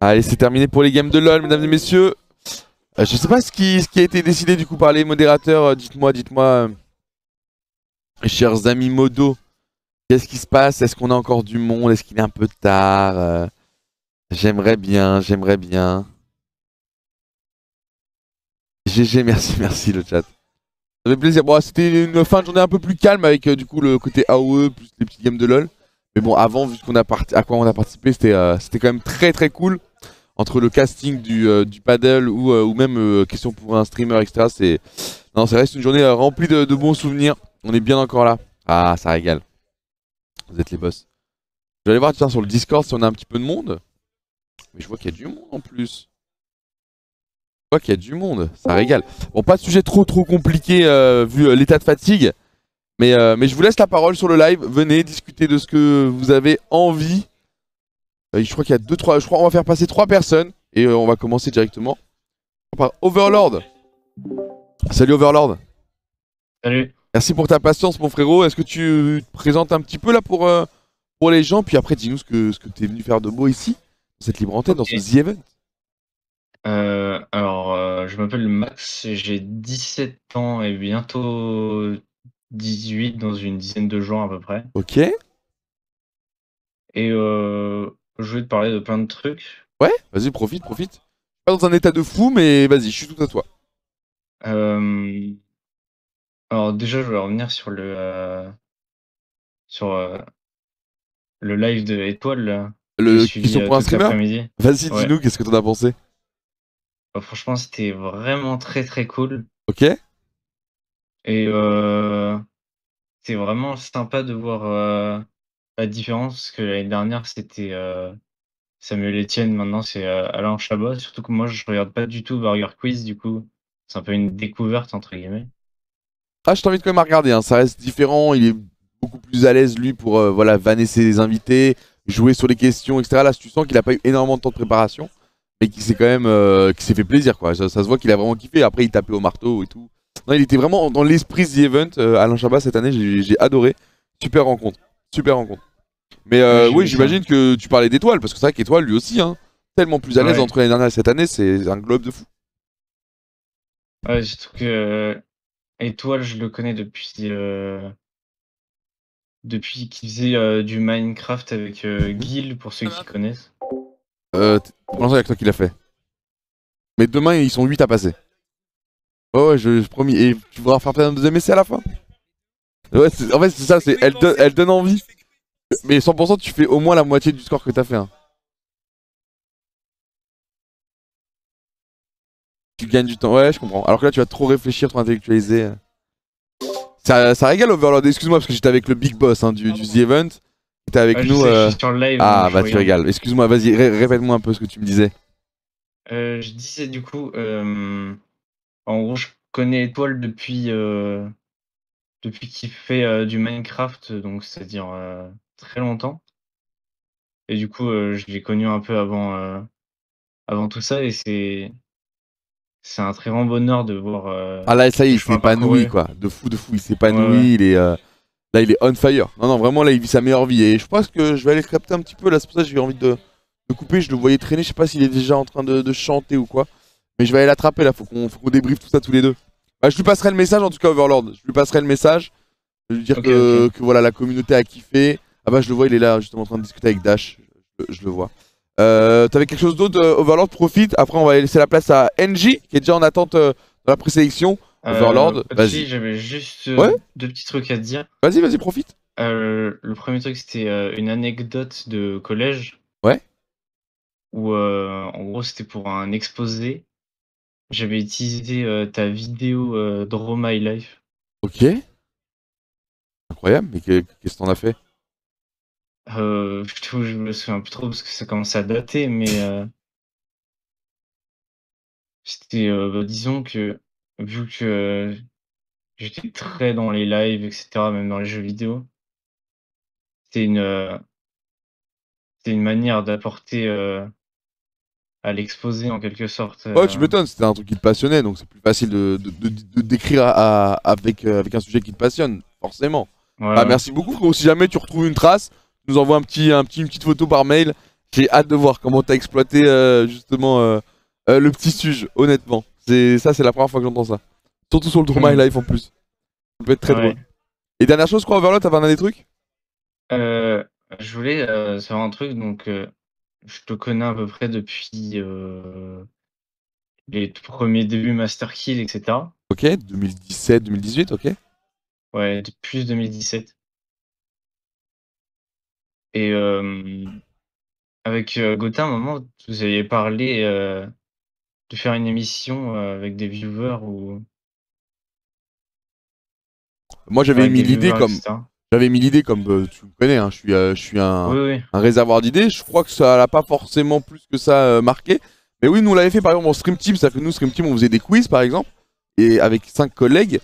Allez, c'est terminé pour les games de LoL, mesdames et messieurs. Euh, je sais pas ce qui, ce qui, a été décidé du coup par les modérateurs. Euh, dites-moi, dites-moi, euh, chers amis Modo, qu'est-ce qui se passe Est-ce qu'on a encore du monde Est-ce qu'il est un peu tard J'aimerais bien, j'aimerais bien. GG, merci, merci le chat. Ça fait plaisir. Bon, c'était une fin de journée un peu plus calme avec du coup le côté AOE plus les petites games de LoL. Mais bon, avant, vu qu'on a à quoi on a participé, euh, c'était quand même très très cool. Entre le casting du, euh, paddle ou, euh, même question pour un streamer, etc. C'est non, ça reste une journée remplie de, bons souvenirs. On est bien encore là. Ah, ça régale. Vous êtes les boss. Je vais aller voir sur le Discord si on a un petit peu de monde. Mais je vois qu'il y a du monde en plus. Je vois qu'il y a du monde. Ça régale. Bon, pas de sujet trop trop compliqué vu l'état de fatigue. Euh, mais, je vous laisse la parole sur le live. Venez discuter de ce que vous avez envie. Euh, je crois qu'il y a deux, trois. Je crois qu'on va faire passer trois personnes. Et euh, on va commencer directement par Overlord. Salut Overlord. Salut. Merci pour ta patience, mon frérot. Est-ce que tu te présentes un petit peu là pour, pour les gens Puis après, dis-nous ce que, ce que tu es venu faire de beau ici, dans cette libre antenne, dans ce The Event. Euh, alors, je m'appelle Max, j'ai 17 ans et bientôt 18 dans une dizaine de jours à peu près. Ok. Et euh, je vais te parler de plein de trucs. Ouais, vas-y, profite, profite. Pas dans un état de fou, mais vas-y, je suis tout à toi. Euh, alors déjà, je vais revenir sur le euh, sur le live de Étoile. le sont pour un streamer. Vas-y, dis-nous, qu'est-ce que t'en as pensé bah, Franchement, c'était vraiment très très cool. Ok. Et c'est vraiment sympa de voir, la différence que l'année dernière, c'était, Samuel Etienne, maintenant c'est, Alain Chabot. Surtout que moi, je regarde pas du tout Burger Quiz, du coup, c'est un peu une «découverte» entre guillemets. Ah, je t'invite quand même à regarder, hein. ça reste différent. Il est beaucoup plus à l'aise, lui, pour, voilà, vanner ses invités, jouer sur les questions etc. Là, tu sens qu'il a pas eu énormément de temps de préparation, mais qu'il s'est quand même, s'est fait plaisir, quoi. ça se voit qu'il a vraiment kiffé. Après, il tapait au marteau et tout. Non, il était vraiment dans l'esprit The Event. Euh, Alain Chabat, cette année, j'ai adoré. Super rencontre. Super rencontre. Mais euh, oui, j'imagine que tu parlais d'Étoile, parce que c'est vrai qu'Étoile, lui aussi, hein, tellement plus à l'aise entre l'année dernière cette année, c'est un globe de fou. Ouais, je trouve que euh, Étoile, je le connais depuis. Depuis qu'il faisait du Minecraft avec mhm. Guild, pour ceux qui connaissent. Euh, a que toi qu'il a fait. Mais demain, ils sont 8 à passer. Ouais, ouais, je, promis. Et tu voudras faire un deuxième essai à la fin Ouais, en fait, c'est ça, c'est elle, donne envie. Mais 100%, tu fais au moins la moitié du score que t'as fait. Hein. Tu gagnes du temps, ouais, je comprends. Alors que là, tu vas trop réfléchir, trop intellectualiser. Ça, ça régale Overlord, excuse-moi, parce que j'étais avec le big boss hein, du, du The Event. T'étais avec nous. Euh, ah, bah tu régales. Excuse-moi, vas-y, répète-moi un peu ce que tu me disais. Euh, je disais du coup. Euh... En gros, je connais Étoile depuis, euh, depuis qu'il fait euh, du Minecraft, donc c'est-à-dire euh, très longtemps. Et du coup, je l'ai connu un peu avant, avant tout ça, et c'est. C'est un très grand bonheur de voir. ah là, ça y est, il s'épanouit, quoi. De fou, de fou, il s'épanouit, il est. Là, il est on fire. Non, non, vraiment, là, il vit sa meilleure vie. Et je pense que je vais aller capter un petit peu. Là, c'est pour ça que j'ai envie de, de couper. Je le voyais traîner. Je sais pas s'il est déjà en train de chanter ou quoi. Mais je vais aller l'attraper là, faut qu'on débriefe tout ça tous les deux. Bah, je lui passerai le message en tout cas, Overlord. Je lui passerai le message. Je vais lui dire que, voilà, la communauté a kiffé. Ah bah je le vois, il est là justement en train de discuter avec Dash. Je, le vois. Euh, t'avais quelque chose d'autre, euh, Overlord Profite. Après, on va laisser la place à NG qui est déjà en attente euh, dans la présélection. Overlord, vas-y. J'avais juste deux petits trucs à te dire. Vas-y, vas-y, profite. le premier truc, c'était une anecdote de collège. Ouais. Où en gros, c'était pour un exposé j'avais utilisé euh, ta vidéo euh, Draw My Life. Ok. Incroyable, mais qu'est-ce que t'en as fait euh, je, me souviens plus trop parce que ça commence à dater, mais c'était, bah, disons que vu que j'étais très dans les lives, etc., même dans les jeux vidéo, c'était une, c'était une manière d'apporter à l'exposer en quelque sorte. Ouais, tu euh. m'étonnes, c'était un truc qui te passionnait, donc c'est plus facile de, de, décrire avec, euh, avec un sujet qui te passionne, forcément. bah, Merci beaucoup, Si jamais tu retrouves une trace, tu nous envoies un petit, un petit, une petite photo par mail. J'ai hâte de voir comment tu as exploité euh, justement le petit sujet, honnêtement. Ça, c'est la première fois que j'entends ça. Surtout sur le tour mm. My Life en plus. Ça peut être très drôle. Et dernière chose, quoi, Overlord, t'as pas un des trucs Je voulais savoir un truc, donc je te connais à peu près depuis euh, les premiers débuts Master Kill, etc. Ok, 2017, 2018, ok. Ouais, plus 2017. Et euh, avec euh, Gotha, un moment, vous aviez parlé de faire une émission avec des viewers ou. Moi, j'avais mis l'idée comme. J'avais mis l'idée, comme euh, tu me connais, hein, je suis, euh, je suis un, réservoir d'idées. Je crois que ça l'a pas forcément plus que ça euh, marqué. Mais oui, nous, on l'avait fait par exemple en Stream Team. Ça que nous, Stream Team, on faisait des quiz par exemple, et avec cinq collègues.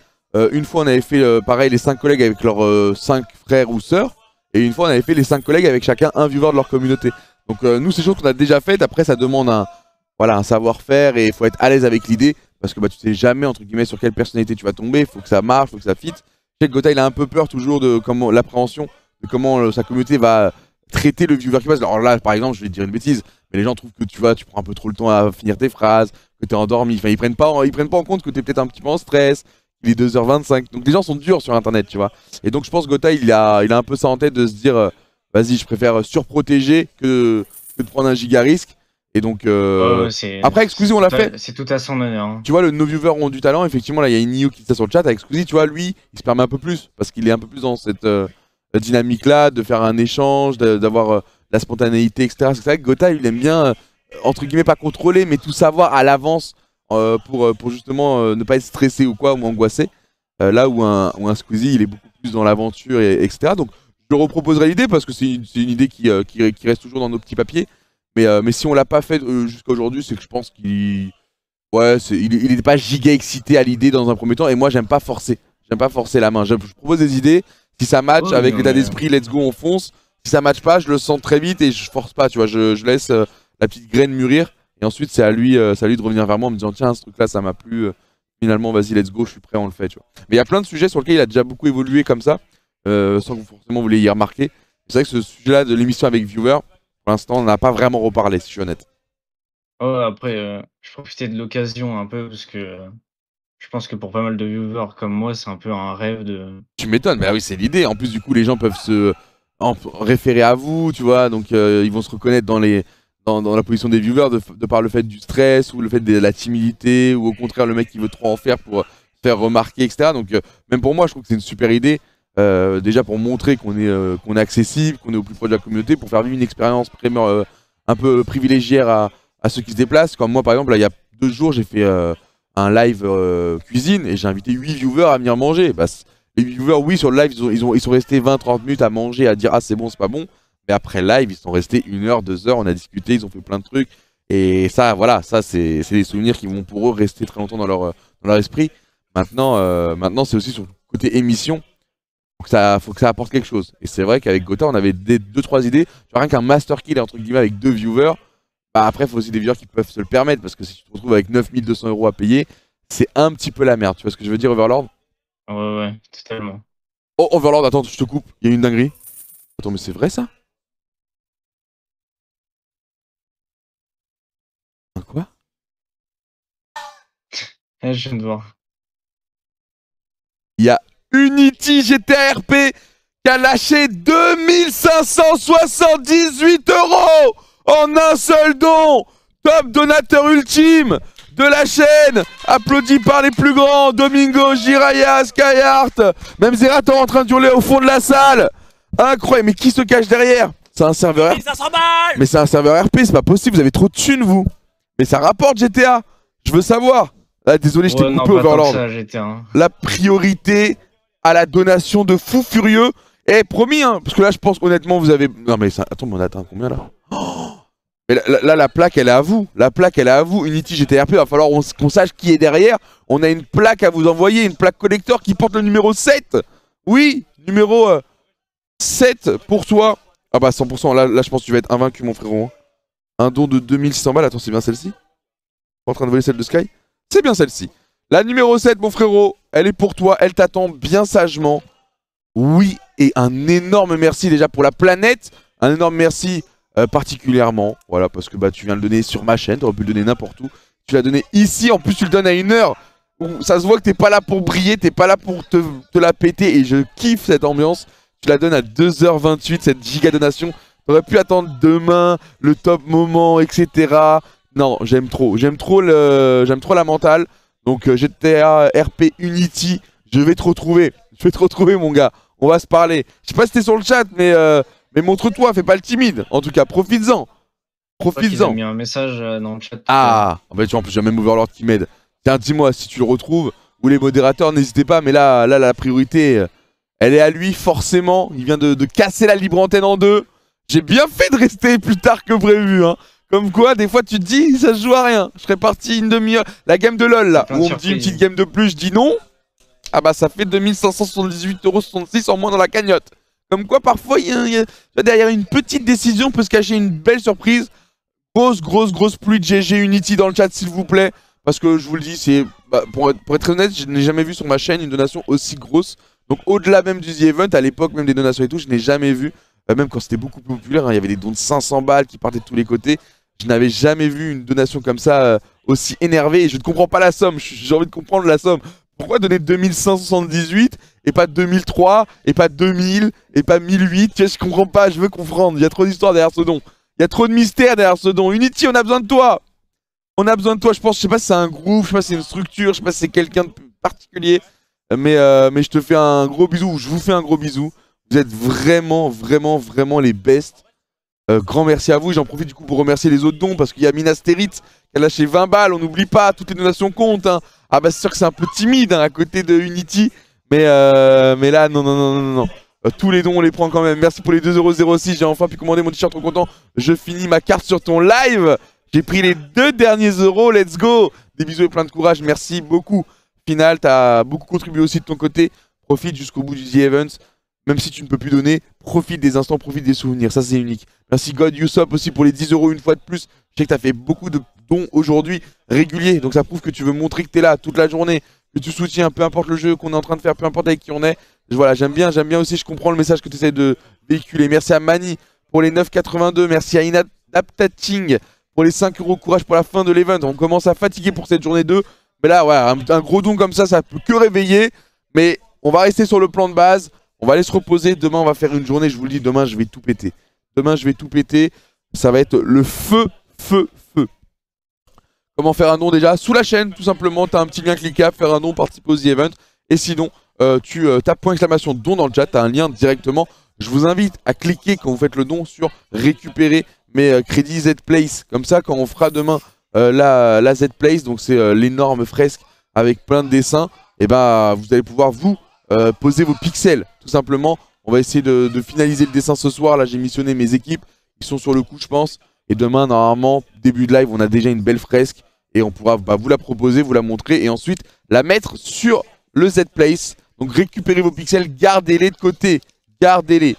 une fois, on avait fait pareil les cinq collègues avec leurs cinq frères ou sœurs. Et une fois, on avait fait les cinq collègues avec chacun un viewer de leur communauté. Donc nous, c'est choses qu'on a déjà faites. Après, ça demande un, voilà, un savoir-faire et il faut être à l'aise avec l'idée parce que bah, tu sais jamais entre guillemets sur quelle personnalité tu vas tomber. Il faut que ça marche, il faut que ça fitte que Gotha, il a un peu peur toujours de comment l'appréhension de comment euh, sa communauté va traiter le viewer qui passe. Alors là, par exemple, je vais dire une bêtise, mais les gens trouvent que tu vois, tu prends un peu trop le temps à finir tes phrases, que t'es endormi. Enfin, ils prennent pas, ils prennent pas en compte que t'es peut-être un petit peu en stress. Il est 2h25. Donc les gens sont durs sur Internet, tu vois. Et donc je pense que Gotha, il a, il a un peu ça en tête de se dire, euh, vas-y, je préfère surprotéger que, que de prendre un giga risque. Et donc, euh... après, excusez, on l'a fait. C'est tout à son honneur. Hein. Tu vois, le viewers Viewer ont du talent. Effectivement, là, il y a une Nio qui était sur le chat. Avec Squeezie, tu vois, lui, il se permet un peu plus parce qu'il est un peu plus dans cette euh, dynamique-là de faire un échange, d'avoir euh, la spontanéité, etc. C'est vrai que Gota, il aime bien, euh, entre guillemets, pas contrôler, mais tout savoir à l'avance pour, pour justement ne pas être stressé ou quoi, ou angoissé. là où un, un Squeezie, il est beaucoup plus dans l'aventure, et, etc. Donc, je reproposerai l'idée parce que c'est une, idée qui reste toujours dans nos petits papiers. Mais, euh, mais si on l'a pas fait euh, jusqu'à aujourd'hui, c'est que je pense qu'il. Ouais, il n'était pas giga excité à l'idée dans un premier temps. Et moi, j'aime pas forcer. J'aime pas forcer la main. Je, propose des idées. Si ça match avec l'état d'esprit, euh, let's go, on fonce. Si ça match pas, je le sens très vite et je force pas. Tu vois, je, laisse la petite graine mûrir. Et ensuite, c'est à lui, lui de revenir vers moi en me disant tiens, ce truc-là, ça m'a plu. Finalement, vas-y, let's go, je suis prêt, on le fait. Mais il y a plein de sujets sur lesquels il a déjà beaucoup évolué comme ça, sans que vous forcément vous l'ayez remarqué. C'est vrai que ce sujet-là de l'émission avec Viewer, pour l'instant, on n'a pas vraiment reparlé, si je suis honnête. Oh, après, euh, je profitais de l'occasion un peu parce que euh, je pense que pour pas mal de viewers comme moi, c'est un peu un rêve de. Tu m'étonnes, mais ah oui, c'est l'idée. En plus, du coup, les gens peuvent se référer à vous, tu vois, donc euh, ils vont se reconnaître dans les. Dans, la position des viewers, de, de, par le fait du stress ou le fait de la timidité, ou au contraire le mec qui veut trop en faire pour faire remarquer, etc. Donc, même pour moi, je trouve que c'est une super idée. Euh, déjà pour montrer qu'on est, euh, qu'on est accessible, qu'on est au plus proche de la communauté, pour faire vivre une expérience euh, un peu privilégiée à, ceux qui se déplacent. Comme moi, par exemple, il y a deux jours, j'ai fait un live cuisine et j'ai invité huit viewers à venir manger. Bah, les viewers, oui, sur le live, ils, ont, ils, sont restés 20-30 minutes à manger, à dire Ah, c'est bon, c'est pas bon. Mais après live, ils sont restés une heure, deux heures, on a discuté, ils ont fait plein de trucs. Et ça, voilà, ça, c'est des souvenirs qui vont pour eux rester très longtemps dans leur, dans leur esprit. Maintenant, maintenant c'est aussi sur le côté émission faut que ça, faut que ça apporte quelque chose. Et c'est vrai qu'avec Gotha, on avait des, deux, trois idées. rien qu'un master kill entre guillemets avec deux viewers, bah après, faut aussi des viewers qui peuvent se le permettre parce que si tu te retrouves avec 9200 euros à payer, c'est un petit peu la merde. Tu vois ce que je veux dire, Overlord Ouais, ouais, totalement. Oh, Overlord, attends, je te coupe, il y a une dinguerie. Attends, mais c'est vrai ça Un quoi ah, Je viens de voir. Il y a Unity GTRP qui a lâché 2578 euros en un seul don. Top donateur ultime de la chaîne, applaudi par les plus grands, Domingo, Jiraya, Skyheart, même Zerato en train de hurler au fond de la salle. Incroyable, mais qui se cache derrière C'est un serveur RP. Mais c'est un serveur RP, c'est pas possible, vous avez trop de thunes vous. Mais ça rapporte GTA, je veux savoir. Ah, désolé, je t'ai coupé Overlord. Hein. La priorité, à la donation de fous furieux. Et promis, hein, parce que là, je pense honnêtement, vous avez. Non, mais ça... attends, mais on a atteint combien là Mais là, la plaque, elle est à vous. La plaque, elle est à vous. Unity GTRP, il va falloir qu'on sache qui est derrière. On a une plaque à vous envoyer, une plaque collector qui porte le numéro 7. Oui, numéro 7 euh, pour toi. Ah bah 100%, là, là je pense que tu vas être invaincu, mon frérot. Hein. Un don de 2100 balles. Attends, c'est bien celle-ci en train de voler celle de Sky C'est bien celle-ci. La numéro 7, mon frérot, elle est pour toi. Elle t'attend bien sagement. Oui, et un énorme merci déjà pour la planète. Un énorme merci euh, particulièrement. Voilà, parce que bah, tu viens le donner sur ma chaîne. T'aurais pu le donner n'importe où. Tu l'as donné ici. En plus, tu le donnes à une heure ça se voit que t'es pas là pour briller. T'es pas là pour te, la péter. Et je kiffe cette ambiance. Tu la donnes à 2h28, cette giga donation. T'aurais pu attendre demain, le top moment, etc. Non, j'aime trop. J'aime trop, le... trop la mentale. Donc euh, GTA RP Unity, je vais te retrouver. Je vais te retrouver mon gars. On va se parler. Je sais pas si t'es sur le chat, mais, euh, mais montre-toi, fais pas le timide. En tout cas, profites-en. Profites-en. mis un message euh, dans le chat. Ah, tu en plus, j'ai même Overlord qui m'aide. Tiens, dis-moi si tu le retrouves. Ou les modérateurs, n'hésitez pas, mais là, là, la priorité, elle est à lui, forcément. Il vient de, de casser la libre antenne en deux. J'ai bien fait de rester plus tard que prévu. Hein. Comme quoi, des fois, tu te dis, ça se joue à rien. Je serais parti une demi-heure. La game de LoL, là, où on me dit une petite game de plus, je dis non. Ah bah, ça fait 2578,66€ en moins dans la cagnotte. Comme quoi, parfois, il y a, derrière une petite décision peut se cacher une belle surprise. Grosse, grosse, grosse pluie de GG Unity dans le chat, s'il vous plaît. Parce que je vous le dis, c'est bah, pour, être honnête, je n'ai jamais vu sur ma chaîne une donation aussi grosse. Donc au-delà même du The Event, à l'époque même des donations et tout, je n'ai jamais vu, bah, même quand c'était beaucoup plus populaire, hein, il y avait des dons de 500 balles qui partaient de tous les côtés. Je n'avais jamais vu une donation comme ça euh, aussi énervée. Je ne comprends pas la somme. J'ai envie de comprendre la somme. Pourquoi donner 2578 et pas 2003 et pas 2000 et pas 1008 Je comprends pas. Je veux comprendre. Il y a trop d'histoires derrière ce don. Il y a trop de mystères derrière ce don. Unity, on a besoin de toi. On a besoin de toi. Je pense. Je sais pas si c'est un groupe. Je sais pas si c'est une structure. Je sais pas si c'est quelqu'un de particulier. Mais, euh, mais je te fais un gros bisou. Je vous fais un gros bisou. Vous êtes vraiment, vraiment, vraiment les best. Euh, grand merci à vous. J'en profite du coup pour remercier les autres dons parce qu'il y a Minasterit qui a lâché 20 balles. On n'oublie pas, toutes les donations comptent. Hein. Ah bah c'est sûr que c'est un peu timide hein, à côté de Unity. Mais, euh, mais là, non, non, non, non, non. Euh, tous les dons, on les prend quand même. Merci pour les 2,06€. J'ai enfin pu commander mon t-shirt, trop content. Je finis ma carte sur ton live. J'ai pris les deux derniers euros. Let's go. Des bisous et plein de courage. Merci beaucoup. Final, t'as beaucoup contribué aussi de ton côté. Profite jusqu'au bout du The Events. Même si tu ne peux plus donner, profite des instants, profite des souvenirs. Ça, c'est unique. Merci God aussi pour les 10 euros une fois de plus. Je sais que tu as fait beaucoup de dons aujourd'hui réguliers. Donc, ça prouve que tu veux montrer que tu es là toute la journée, que tu soutiens, peu importe le jeu qu'on est en train de faire, peu importe avec qui on est. Voilà, j'aime bien, j'aime bien aussi. Je comprends le message que tu essaies de véhiculer. Merci à Mani pour les 9,82. Merci à Inadaptating pour les 5 euros. Courage pour la fin de l'event. On commence à fatiguer pour cette journée 2. Mais là, voilà, un, gros don comme ça, ça peut que réveiller. Mais on va rester sur le plan de base. On va aller se reposer. Demain, on va faire une journée. Je vous le dis, demain, je vais tout péter. Demain, je vais tout péter. Ça va être le feu, feu, feu. Comment faire un don déjà Sous la chaîne, tout simplement. Tu as un petit lien cliquable, faire un don, participer au The Event. Et sinon, euh, tu euh, tapes point exclamation don dans le chat. Tu as un lien directement. Je vous invite à cliquer quand vous faites le don sur récupérer mes euh, crédits Z-Place. Comme ça, quand on fera demain la, Z-Place, donc c'est l'énorme fresque avec plein de dessins, et eh bah, ben, vous allez pouvoir vous euh, posez vos pixels, tout simplement. On va essayer de, finaliser le dessin ce soir. Là, j'ai missionné mes équipes. Ils sont sur le coup, je pense. Et demain, normalement, début de live, on a déjà une belle fresque. Et on pourra bah, vous la proposer, vous la montrer. Et ensuite, la mettre sur le Z-Place. Donc, récupérez vos pixels, gardez-les de côté. Gardez-les.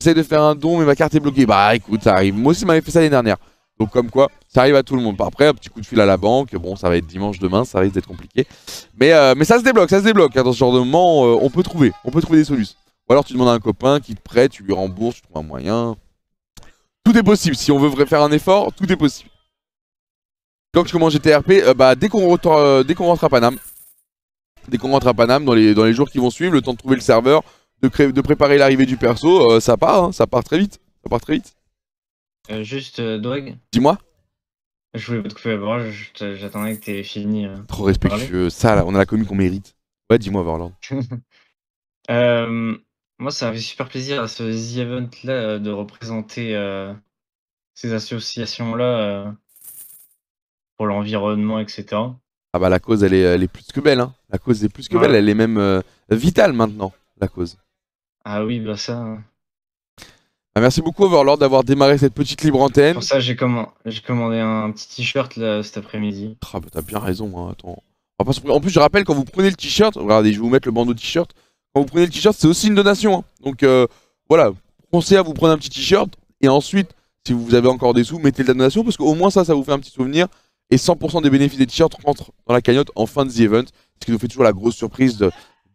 J'essaie de faire un don, mais ma carte est bloquée. Bah, écoute, ça arrive. Moi aussi, m'avait fait ça l'année dernière. Donc comme quoi, ça arrive à tout le monde. Après, un petit coup de fil à la banque, bon, ça va être dimanche demain, ça risque d'être compliqué. Mais, euh, mais ça se débloque, ça se débloque. Hein, dans ce genre de moment, euh, on peut trouver, on peut trouver des solutions. Ou alors tu demandes à un copain qui te prête, tu lui rembourses, tu trouves un moyen. Tout est possible. Si on veut faire un effort, tout est possible. Quand je commence GTRP, euh, bah, dès qu'on rentre, rentre, à Paname, dès qu'on rentre à dans les, dans les jours qui vont suivre, le temps de trouver le serveur, de, de préparer l'arrivée du perso, ça part, hein, ça part très vite. Ça part très vite. Euh, juste, euh, Dis-moi Je voulais te couper la j'attendais que t'aies fini. Euh, Trop respectueux, ça, on a la commune qu'on mérite. Ouais, dis-moi, Vorland. Euh, moi, ça fait super plaisir à ce The Event-là de représenter ces associations-là pour l'environnement, etc. Ah bah, la cause, elle est, elle plus que belle, hein. La cause est plus que belle, elle est même vitale maintenant, la cause. Ah oui, bah ça... Hein. Ah, merci beaucoup Overlord d'avoir démarré cette petite libre antenne. Pour ça, j'ai commandé, un petit t-shirt cet après-midi. Ah bah, t'as bien raison, hein, En plus, je rappelle, quand vous prenez le t-shirt, regardez, je vais vous mettre le bandeau t-shirt. Quand vous prenez le t-shirt, c'est aussi une donation. Hein. Donc euh, voilà, pensez à vous prendre un petit t-shirt et ensuite, si vous avez encore des sous, mettez la donation parce qu'au moins ça, ça vous fait un petit souvenir. Et 100% des bénéfices des t-shirts rentrent dans la cagnotte en fin de Event, ce qui nous fait toujours la grosse surprise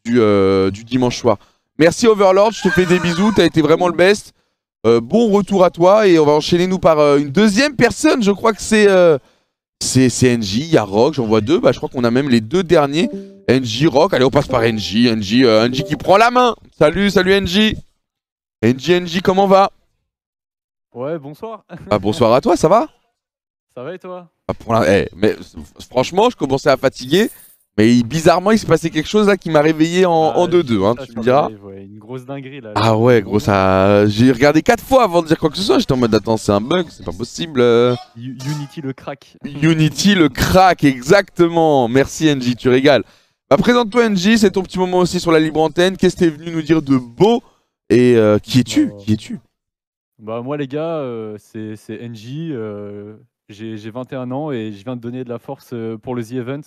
du, euh, du dimanche soir. Merci Overlord, je te fais des bisous, t'as été vraiment le best. Euh, bon retour à toi et on va enchaîner nous par euh, une deuxième personne. Je crois que c'est euh, c'est NJ, il y a Rock, j'en vois deux. Bah, je crois qu'on a même les deux derniers. NJ, Rock, allez on passe par NJ. NJ, qui prend la main. Salut, salut NJ. NJ, NJ, comment va Ouais, bonsoir. ah, bonsoir à toi, ça va Ça va et toi ah, eh, mais Franchement, je commençais à fatiguer. Mais bizarrement, il s'est passé quelque chose là qui m'a réveillé en 2-2, ah, hein, tu me diras. ouais. Une grosse dinguerie là. Ah ouais, gros, J'ai regardé 4 fois avant de dire quoi que ce soit. J'étais en mode, attends, c'est un bug, c'est pas possible. Unity le crack. Unity le crack, exactement. Merci NJ, tu régales. Bah, présente-toi NJ, c'est ton petit moment aussi sur la libre antenne. Qu'est-ce que t'es venu nous dire de beau Et euh, qui es-tu bah, Qui es-tu Bah, moi, les gars, euh, c'est NJ. Euh, j'ai 21 ans et je viens de donner de la force pour le The Event.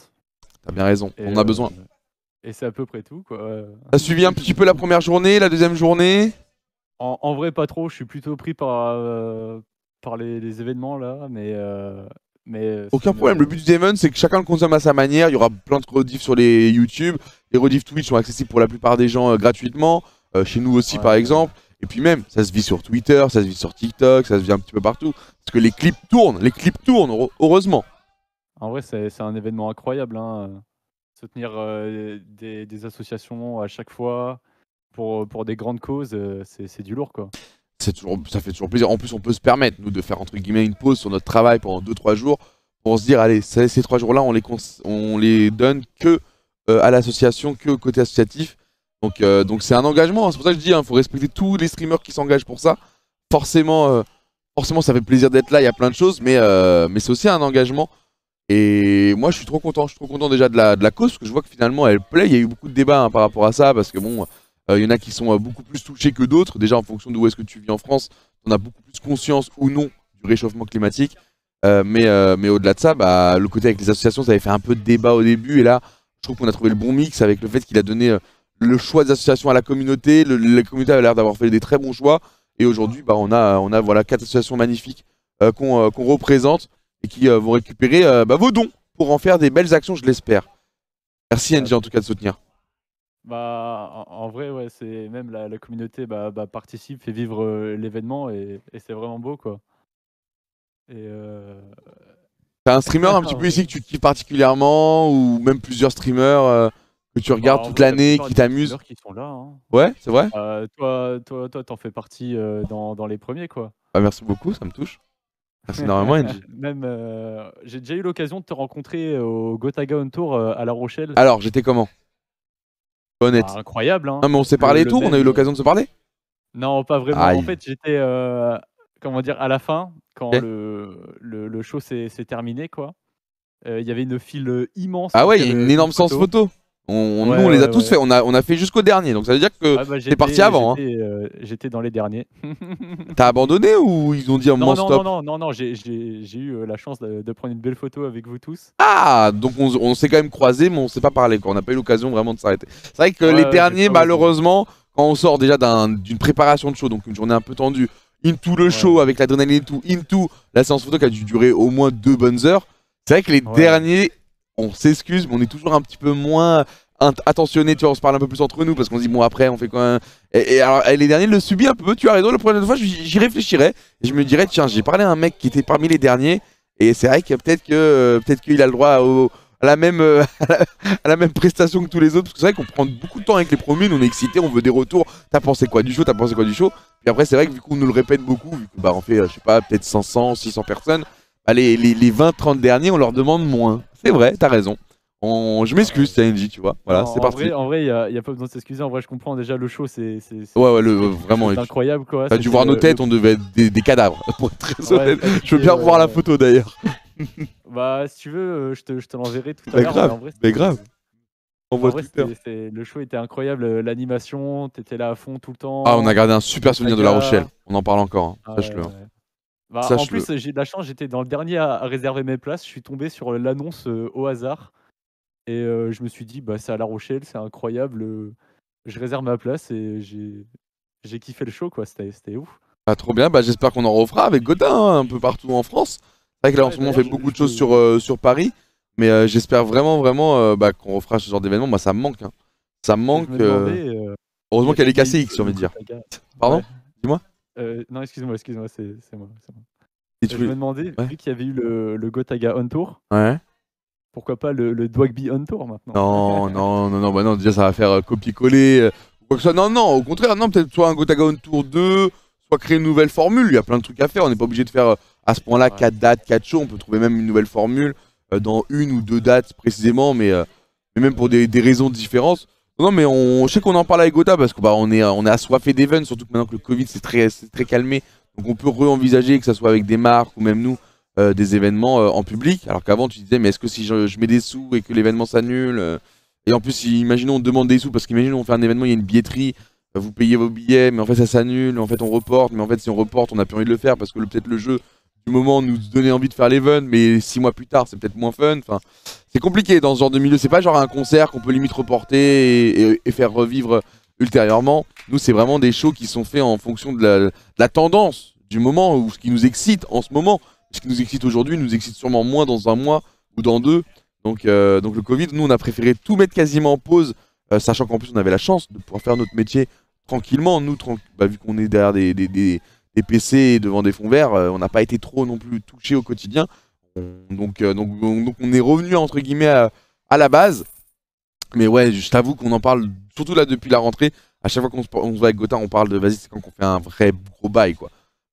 T'as bien raison, on a besoin. Euh, et c'est à peu près tout, quoi. T'as suivi un petit peu la première journée, la deuxième journée en, vrai, pas trop. Je suis plutôt pris par, euh, par les, événements, là, mais... Euh, mais Aucun problème, le but du Demon c'est que chacun le consomme à sa manière, il y aura plein de Rediff sur les YouTube, les Rediff Twitch sont accessibles pour la plupart des gens gratuitement, chez nous aussi par exemple, et puis même ça se vit sur Twitter, ça se vit sur TikTok, ça se vit un petit peu partout, parce que les clips tournent, les clips tournent, heureusement. En vrai, c'est un événement incroyable. Hein, soutenir euh, des, associations à chaque fois pour, pour des grandes causes, euh, c'est du lourd, quoi. Toujours, ça fait toujours plaisir. En plus, on peut se permettre, nous, de faire entre guillemets une pause sur notre travail pendant 2-3 jours pour se dire, allez, ces 3 jours-là, on les, on les donne que euh, à l'association, que côté associatif. Donc, donc c'est un engagement. Hein. C'est pour ça que je dis, il hein, faut respecter tous les streamers qui s'engagent pour ça. Forcément, forcément, ça fait plaisir d'être là. Il y a plein de choses, mais, mais c'est aussi un engagement. Et moi, je suis trop content. Je suis trop content déjà de la, de la cause, parce que je vois que finalement, elle plaît. Il y a eu beaucoup de débats hein, par rapport à ça, parce que bon, euh, il y en a qui sont euh, beaucoup plus touchés que d'autres. Déjà, en fonction d'où est-ce que tu vis en France, on a beaucoup plus conscience ou non du réchauffement climatique. Euh, mais mais au-delà de ça, bah, le côté avec les associations, ça avait fait un peu de débat au début. Et là, je trouve qu'on a trouvé le bon mix avec le fait qu'il a donné le choix des associations à la communauté. la communauté a l'air d'avoir fait des très bons choix. Et aujourd'hui, bah, on a, on a voilà, quatre associations magnifiques qu'on représente et qui euh, vont récupérer euh, bah, vos dons pour en faire des belles actions, je l'espère. Merci bah, NG en tout cas de soutenir. Bah, en, vrai, ouais, c'est même la, communauté bah, bah, participe, fait vivre euh, l'événement et, c'est vraiment beau quoi. Et T'as un streamer un petit peu ici que tu kiffes particulièrement ou même plusieurs streamers que tu regardes toute l'année, qui t'amusent qui sont là. Hein. Ouais, c'est vrai. toi, toi, toi, t'en fais partie dans, les premiers quoi. merci beaucoup, ça me touche. C'est normalement Même, euh, j'ai déjà eu l'occasion de te rencontrer au Gotaga On Tour euh, à La Rochelle. Alors, j'étais comment Honnête. Bah, incroyable. Hein. Non, mais on s'est parlé et tout, on a eu l'occasion de se parler Non, pas vraiment. En fait, j'étais, euh, comment dire, à la fin, quand le, le, show s'est, terminé, quoi. Il y avait une file immense. Ah ouais, il y a une énorme sens photo. On, nous, les a tous fait. On a, on a fait jusqu'au dernier. Donc ça veut dire que ah bah, t'es parti avant. Hein. Euh, j'étais dans les derniers. T'as abandonné ou ils ont dit un non, Non, non, non, J'ai eu euh, la chance de, prendre une belle photo avec vous tous. Ah, donc on, s'est quand même croisés, mais on s'est pas parlé. Quoi. On n'a pas eu l'occasion vraiment de s'arrêter. C'est vrai que les derniers, malheureusement, quand on sort déjà d'une préparation de show, donc une journée un peu tendue, into le show avec l'adrénaline et tout, into la séance photo qui a dû durer au moins deux bonnes heures. C'est vrai que les derniers on s'excuse, mais on est toujours un petit peu moins attentionné, tu vois, on se parle un peu plus entre nous parce qu'on se dit bon après on fait quoi et, les derniers le subit un peu, tu as raison, la prochaine fois j'y réfléchirai et je me dirais tiens j'ai parlé à un mec qui était parmi les derniers et c'est vrai que peut-être que euh, peut-être qu'il a le droit à la même euh, à, la, même prestation que tous les autres parce que c'est vrai qu'on prend beaucoup de temps avec les premiers, on est excité, on veut des retours, t'as pensé quoi du show, t'as pensé quoi du show, et après c'est vrai que du coup nous le répète beaucoup, vu que bah, on fait euh, je sais pas peut-être 500, 600 personnes Allez, les, 20-30 derniers, on leur demande moins. C'est vrai, t'as raison. Je m'excuse, CNJ, tu vois. Voilà, c'est parti. en vrai, il n'y a, pas besoin de s'excuser. En vrai, je comprends déjà le show, c'est. ouais, le, vraiment. incroyable, quoi. T'as dû voir nos têtes, on devait être des, cadavres, très honnête. Je veux bien euh, revoir la photo d'ailleurs. bah, si tu veux, euh, je te, je te l'enverrai tout à l'heure. Mais, grave. En vrai, le show était incroyable, euh, l'animation, t'étais là à fond tout le temps. Ah, on a gardé un super souvenir de La Rochelle. On en parle encore, hein, ah sache-le. Hein. Bah, en plus, j'ai de la chance, j'étais dans le dernier à, réserver mes places. Je suis tombé sur euh, l'annonce euh, au hasard. Et euh, je me suis dit, bah, c'est à La Rochelle, c'est incroyable. je réserve ma place et j'ai kiffé le show, quoi. C'était ouf. Bah, trop bien, bah, j'espère qu'on en refera avec Godin hein, un peu partout en France. C'est vrai que ce moment, on fait beaucoup de choses sur, sur Paris. Mais j'espère vraiment, vraiment bah, qu'on refera ce genre d'événement. ça me manque. Hein. Ça me manque. Heureusement qu'elle est cassée, X, j'ai me dire. Pardon Dis-moi euh, non, excuse-moi, excuse-moi, c'est moi. tu euh, je me demandais, vu qu'il y avait eu le, Gotaga On Tour, pourquoi pas le, le Dwagby On Tour maintenant Non, non, non, non, bah non, déjà ça va faire euh, copier-coller. Euh, ou quoi que ça. Non, non, au contraire, non, peut-être soit un Gotaga On Tour 2, soit créer une nouvelle formule. Il y a plein de trucs à faire, on n'est pas obligé de faire à ce point-là 4 dates, 4 shows, on peut trouver même une nouvelle formule dans une ou deux dates précisément, mais, mais même pour des, des raisons de différence. Non mais on, je sais qu'on en parle avec Gotha parce qu'on bah, est, on est assoiffé d'événements surtout maintenant que le Covid s'est très, très calmé, donc on peut re-envisager que ça soit avec des marques ou même nous, euh, des événements euh, en public. Alors qu'avant tu disais mais est-ce que si je, mets des sous et que l'événement s'annule euh, Et en plus imaginons on demande des sous parce qu'imaginons on fait un événement, il y a une billetterie, vous payez vos billets mais en fait ça s'annule, en fait on reporte, mais en fait si on reporte on n'a plus envie de le faire parce que peut-être le jeu du moment nous donner envie de faire l'event, mais six mois plus tard, c'est peut-être moins fun. Enfin, c'est compliqué dans ce genre de milieu. C'est pas genre un concert qu'on peut limite reporter et, faire revivre ultérieurement. Nous, c'est vraiment des shows qui sont faits en fonction de la, tendance du moment ou ce qui nous excite en ce moment. Ce qui nous excite aujourd'hui nous excite sûrement moins dans un mois ou dans deux. Donc, euh, donc le Covid, nous, on a préféré tout mettre quasiment en pause, euh, sachant qu'en plus, on avait la chance de pouvoir faire notre métier tranquillement. Nous, bah, vu qu'on est derrière des des PC devant des fonds verts, euh, on n'a pas été trop non plus touché au quotidien. Euh, donc, donc, on est revenu entre guillemets à, la base. Mais ouais, je t'avoue qu'on en parle, surtout là depuis la rentrée, à chaque fois qu'on se, voit avec Gotha, on parle de vas-y, c'est quand qu'on fait un vrai gros bail quoi.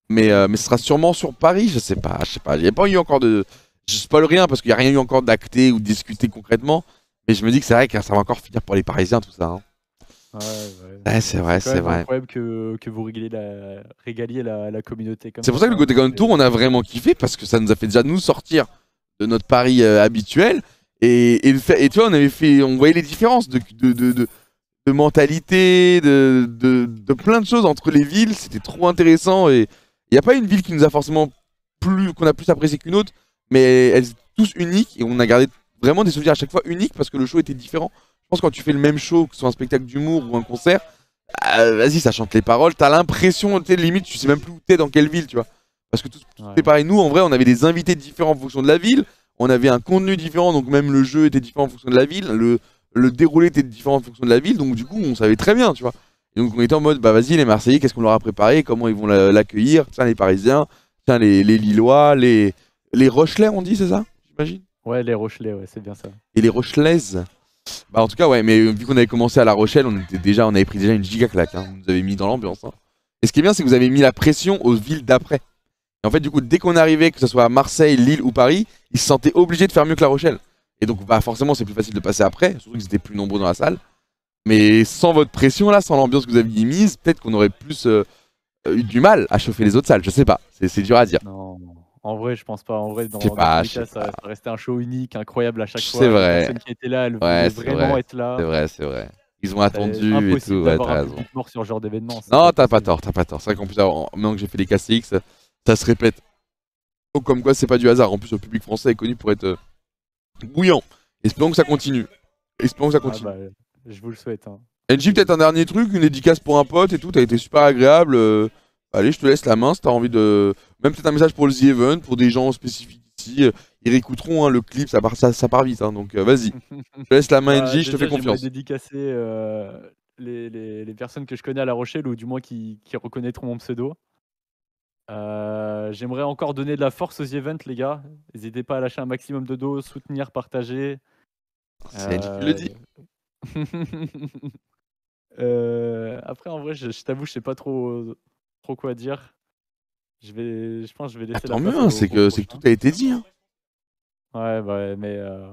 Mais, euh, mais ce sera sûrement sur Paris, je sais pas, je sais pas, J'ai pas eu encore de. Je spoil rien parce qu'il n'y a rien eu encore d'acté ou discuté concrètement. Mais je me dis que c'est vrai que ça va encore finir pour les Parisiens tout ça. Hein. Ouais, ouais. c'est vrai, c'est vrai. problème que, que vous régaliez la, régaliez la, communauté. C'est pour ça que le côté Gun Tour, on a vraiment kiffé parce que ça nous a fait déjà nous sortir de notre pari euh, habituel. Et, et, tu vois, on, avait fait, on voyait les différences de, de, de, de, mentalité, de, de, plein de choses entre les villes. C'était trop intéressant. Et il n'y a pas une ville qui nous a forcément plus, qu'on a plus apprécié qu'une autre, mais elles sont tous uniques et on a gardé vraiment des souvenirs à chaque fois uniques parce que le show était différent. Je pense que quand tu fais le même show, que ce soit un spectacle d'humour ou un concert, euh, vas-y, ça chante les paroles, t'as l'impression, tu limite, tu sais même plus où t'es, dans quelle ville, tu vois. Parce que tout, tout pareil. Nous, en vrai, on avait des invités différents en fonction de la ville, on avait un contenu différent, donc même le jeu était différent en fonction de la ville, le, déroulé était différent en fonction de la ville, donc du coup, on savait très bien, tu vois. donc, on était en mode, bah vas-y, les Marseillais, qu'est-ce qu'on leur a préparé, comment ils vont l'accueillir, tiens, les Parisiens, tiens, les, Lillois, les, les Rochelais, on dit, c'est ça J'imagine Ouais, les Rochelais, ouais, c'est bien ça. Et les Rochelaises bah en tout cas ouais, mais euh, vu qu'on avait commencé à La Rochelle, on était déjà, on avait pris déjà une giga claque. Hein. Vous nous avez mis dans l'ambiance. Hein. Et ce qui est bien, c'est que vous avez mis la pression aux villes d'après. Et en fait, du coup, dès qu'on arrivait, que ce soit à Marseille, Lille ou Paris, ils se sentaient obligés de faire mieux que La Rochelle. Et donc, bah forcément, c'est plus facile de passer après, surtout qu'ils étaient plus nombreux dans la salle. Mais sans votre pression là, sans l'ambiance que vous avez mise, peut-être qu'on aurait plus euh, eu du mal à chauffer les autres salles. Je sais pas, c'est dur à dire. Non. En vrai, je pense pas. En vrai, dans, dans pas, ça, restait un show unique, incroyable à chaque fois. C'est vrai. La était là, vraiment être là. C'est vrai, c'est vrai. Ils ont attendu et tout. Ouais, t'as raison. Mort sur ce genre d'événement. Non, t'as pas tort, t'as pas tort. C'est vrai qu'en plus, maintenant que j'ai fait les KCX, ça, se répète. Donc, comme quoi, c'est pas du hasard. En plus, le public français est connu pour être euh, bouillant. Espérons que ça continue. Espérons que ça ah continue. Bah, je vous le souhaite. Hein. NG, peut-être un dernier truc, une dédicace pour un pote et tout. T'as été super agréable. Euh, Allez, je te laisse la main si t'as envie de. Même peut-être un message pour le The Event, pour des gens spécifiques ici. Euh, ils réécouteront hein, le clip, ça part, ça, part vite. Hein, donc euh, vas-y. Je te laisse la main, bah, NJ, je te fais confiance. Je vais dédicacer euh, les, les, personnes que je connais à La Rochelle ou du moins qui, reconnaîtront mon pseudo. J'aimerais encore donner de la force aux The Event, les gars. N'hésitez pas à lâcher un maximum de dos, soutenir, partager. C'est NJ qui le dit. après, en vrai, je, je t'avoue, je sais pas trop trop quoi dire. Je vais, je pense, que je vais laisser. Ah, tant mieux, hein, c'est que, que hein. tout a été dit. Hein. Ouais, bah, mais euh,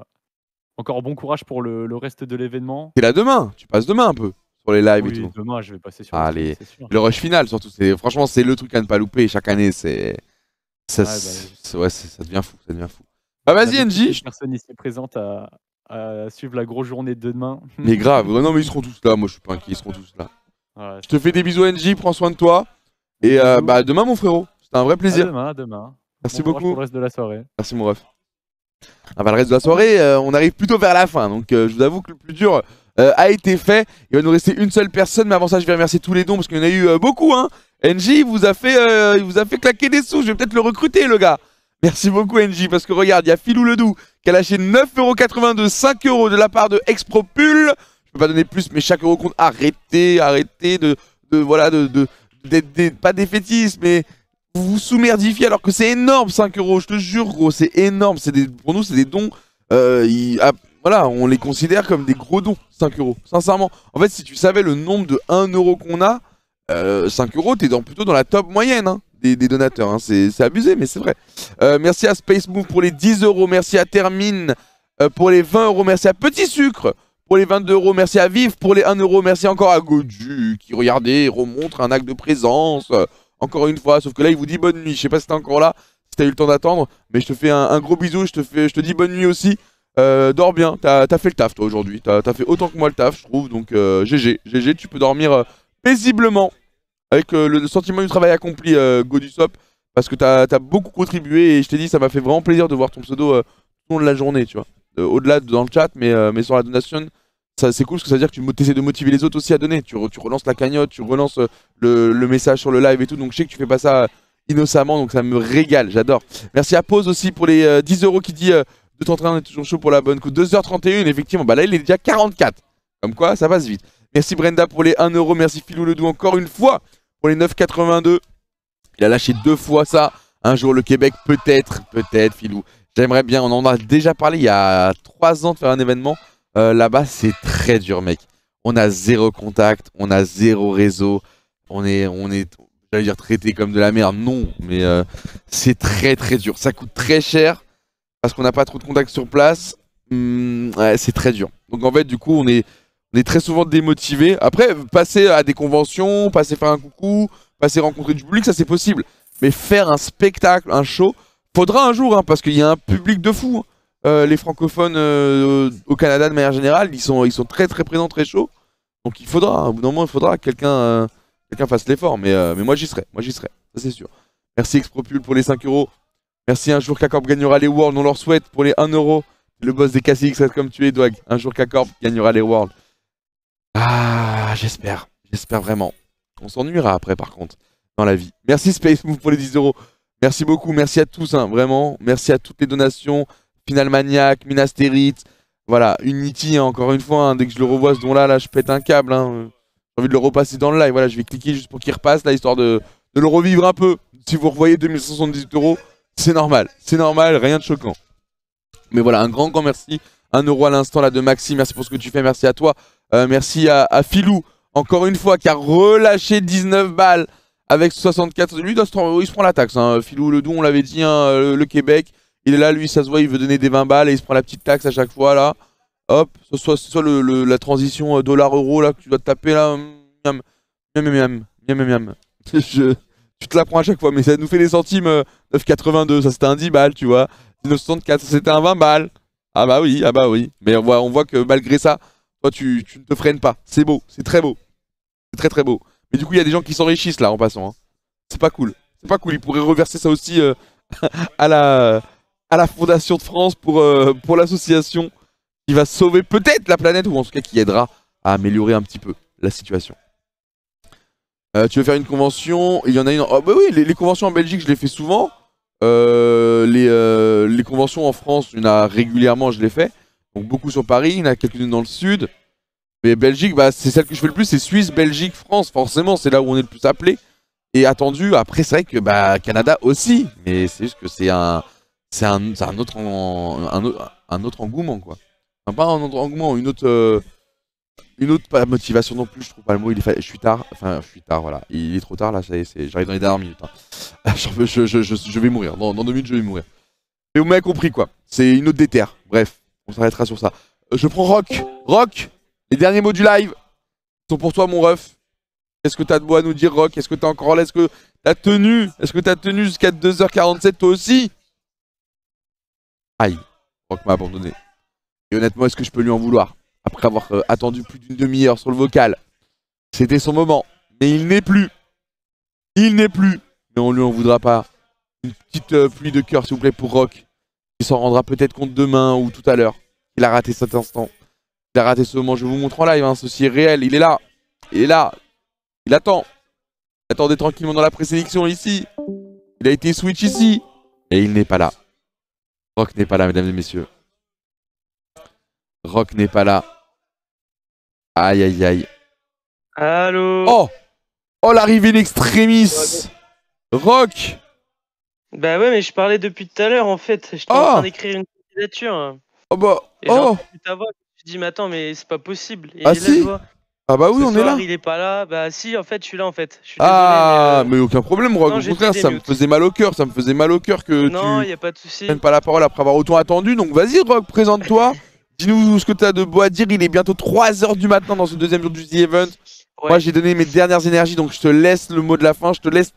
encore bon courage pour le, reste de l'événement. T'es là demain, tu passes demain un peu sur les lives et tout. Demain, je vais passer sur. Sûr. le rush final surtout. C'est franchement, c'est le truc à ne pas louper. Chaque année, c'est ça, ouais, bah, ça devient fou, ça devient fou. Bah vas-y, NJ. Personne ici présente à, suivre la grosse journée de demain. Mais grave, non mais ils seront tous là, moi je suis pas inquiet, ils seront tous là. je te fais des bisous NG, prends soin de toi. Et euh, bah, demain, mon frérot, c'était un vrai plaisir. demain, demain. Merci beaucoup. Pour le reste de la soirée. Merci, mon ref. Ah bah, le reste de la soirée, euh, on arrive plutôt vers la fin. Donc, euh, je vous avoue que le plus dur a été fait. Il va nous rester une seule personne, mais avant ça, je vais remercier tous les dons parce qu'il y en a eu beaucoup. Hein. NJ, vous a fait, il vous a fait claquer des sous. Je vais peut-être le recruter, le gars. Merci beaucoup, NJ, parce que regarde, il y a Philou Ledoux qui a lâché 9,82€, 5€ de la part de Expropul. Je peux pas donner plus, mais chaque euro compte. Arrêtez, arrêtez de, de voilà, de, de pas des, pas mais vous vous sous alors que c'est énorme 5 euros, je te jure gros, c'est énorme. C'est pour nous, c'est des dons. Euh, ah, voilà, on les considère comme des gros dons, 5 euros. Sincèrement, en fait, si tu savais le nombre de 1 euro qu'on a, euh, 5 euros, t'es dans, plutôt dans la top moyenne hein, des, donateurs. Hein, c'est abusé, mais c'est vrai. Euh, merci à Space Move pour les 10 euros. Merci à Termine euh, pour les 20 euros. Merci à Petit Sucre pour les 22 euros, merci à vivre. Pour les 1 euro, merci encore à Godu, qui, regardez, remontre un acte de présence. encore une fois, sauf que là, il vous dit bonne nuit. Je sais pas si t'es encore là, si t'as eu le temps d'attendre. Mais je te fais un, gros bisou, je te, fais, je te dis bonne nuit aussi. Euh, dors bien, t'as as fait le taf toi aujourd'hui. T'as as fait autant que moi le taf, je trouve. Donc GG, euh, GG, tu peux dormir euh, paisiblement. Avec le, sentiment du travail accompli, Godusop. Parce que t'as as beaucoup contribué et je t'ai dit, ça m'a fait vraiment plaisir de voir ton pseudo tout au long de la journée, tu vois. Euh, au-delà dans le chat, mais, euh, mais sur la donation, c'est cool parce que ça veut dire que tu essaies de motiver les autres aussi à donner. Tu, relances la cagnotte, tu relances euh, le, message sur le live et tout. Donc je sais que tu fais pas ça innocemment, donc ça me régale, j'adore. Merci à Pause aussi pour les 10 euros qui dit de t'entraîner, on est toujours chaud pour la bonne coup. 2h31, effectivement. Bah là, il est déjà 44. Comme quoi, ça passe vite. Merci Brenda pour les 1 euro. Merci Philou Ledoux encore une fois pour les 9,82. Il a lâché deux fois ça. Un jour le Québec, peut-être, peut-être Philou. J'aimerais bien, on en a déjà parlé il y a 3 ans de faire un événement. Euh, là-bas, c'est très dur, mec. On a zéro contact, on a zéro réseau, on est, on est j'allais dire traité comme de la merde, non, mais euh, c'est très très dur. Ça coûte très cher parce qu'on n'a pas trop de contacts sur place. Hum, c'est très dur. Donc en fait, du coup, on est, on est très souvent démotivé. Après, passer à des conventions, passer faire un coucou, passer rencontrer du public, ça c'est possible. Mais faire un spectacle, un show, Faudra un jour, hein, parce qu'il y a un public de fou. Hein. Euh, les francophones euh, au Canada de manière générale, ils sont, très très présents, très chauds. Donc il faudra, au bout d'un moment, il faudra que quelqu'un euh, fasse l'effort. Mais, moi j'y serai, moi j'y serai, ça c'est sûr. Merci Expropul pour les 5 euros. Merci un jour k gagnera les Worlds, on leur souhaite pour les 1 euro. Le boss des KCX comme tu es, Doug, Un jour k gagnera les Worlds. Ah, j'espère, j'espère vraiment. On s'ennuiera après par contre, dans la vie. Merci Space Move pour les 10 euros. Merci beaucoup, merci à tous, hein, vraiment. Merci à toutes les donations. Final Maniac, Minastérite, voilà, Unity, hein, encore une fois. Hein, dès que je le revois, ce don-là, là, je pète un câble. J'ai envie de le repasser dans le live. Voilà, je vais cliquer juste pour qu'il repasse, là, histoire de, de le revivre un peu. Si vous revoyez 2078 euros, c'est normal. C'est normal, rien de choquant. Mais voilà, un grand, grand merci. Un euro à l'instant là de Maxi, merci pour ce que tu fais, merci à toi. Euh, merci à, à, Philou, encore une fois, qui a relâché 19 balles avec 64. Lui, oh, il, se, prend la taxe. Hein. le doux, on l'avait dit, hein, euh, le, Québec. Il est là, lui, ça se voit, il veut donner des 20 balles et il se prend la petite taxe à chaque fois, là. Hop, soit, soit, soit le, la transition euh, dollar-euro, là, que tu dois te taper, là. Miam, miam, miam, miam, miam. tu te la prends à chaque fois, mais ça nous fait des centimes. 9,82, euh, ça c'était un 10 balles, tu vois. 1964, c'était un 20 balles. Ah bah oui, ah bah oui. Mais on voit, on voit que malgré ça, toi, tu, tu ne te freines pas. C'est beau, c'est très beau. C'est très très beau. Et du coup, il y a des gens qui s'enrichissent là en passant. Hein. C'est pas cool. C'est pas cool. Ils pourraient reverser ça aussi euh, à, la, à la Fondation de France pour, euh, pour l'association qui va sauver peut-être la planète ou en tout cas qui aidera à améliorer un petit peu la situation. Euh, tu veux faire une convention Il y en a une. Oh, bah oui, les, conventions en Belgique, je les fais souvent. les, les, conventions en France, il y en a régulièrement, je les fais. Donc beaucoup sur Paris, il y en a quelques-unes dans le sud. Mais Belgique, bah, c'est celle que je fais le plus, c'est Suisse, Belgique, France, forcément, c'est là où on est le plus appelé et attendu. Après, c'est vrai que bah, Canada aussi, mais c'est juste que c'est un, c'est un, un, autre, un, autre engouement, quoi. Enfin, pas un autre engouement, une autre, euh, une autre pas motivation non plus. Je trouve pas le mot. Il je suis tard. Enfin, je suis tard. Voilà, il est trop tard là. Ça j'arrive dans les dernières minutes. Hein. Je, vais mourir. Dans, deux minutes, je vais mourir. Mais vous m'avez compris quoi. C'est une autre déterre. Bref, on s'arrêtera sur ça. Je prends Rock. Rock. Les derniers mots du live sont pour toi, mon ref. Qu'est-ce que t'as de beau à nous dire, Rock Est-ce que t'es encore là Est-ce que t'as tenu Est-ce que t'as tenu jusqu'à 2h47 toi aussi Aïe, Rock m'a abandonné. Et honnêtement, est-ce que je peux lui en vouloir Après avoir euh, attendu plus d'une demi-heure sur le vocal, c'était son moment. Mais il n'est plus. Il n'est plus. Mais on lui en voudra pas. Une petite euh, pluie de cœur, s'il vous plaît, pour Rock. Il s'en rendra peut-être compte demain ou tout à l'heure. Il a raté cet instant. Il a raté ce moment, je vous montre en live, hein, ceci est réel, il est là, il est là, il attend. Attendez tranquillement dans la présélection ici. Il a été switch ici. Et il n'est pas là. Rock n'est pas là, mesdames et messieurs. Rock n'est pas là. Aïe, aïe, aïe. Allô Oh Oh, l'arrivée d'Extremis, Rock Bah ouais, mais je parlais depuis tout à l'heure, en fait. J'étais en oh train d'écrire une candidature. Oh bah... oh dis, mais attends, mais c'est pas possible. ah si Ah bah oui, on est là. Il est pas là. Bah si, en fait, je suis là en fait. ah, euh, mais, aucun problème, Rogue. Au contraire, ça me faisait mal au cœur. Ça me faisait mal au cœur que non, tu. Y a pas de souci. pas la parole après avoir autant attendu. Donc vas-y, Rogue, présente-toi. Dis-nous ce que tu as de beau à dire. Il est bientôt 3h du matin dans ce deuxième jour du The Event. Moi, j'ai donné mes dernières énergies, donc je te laisse le mot de la fin. Je te laisse,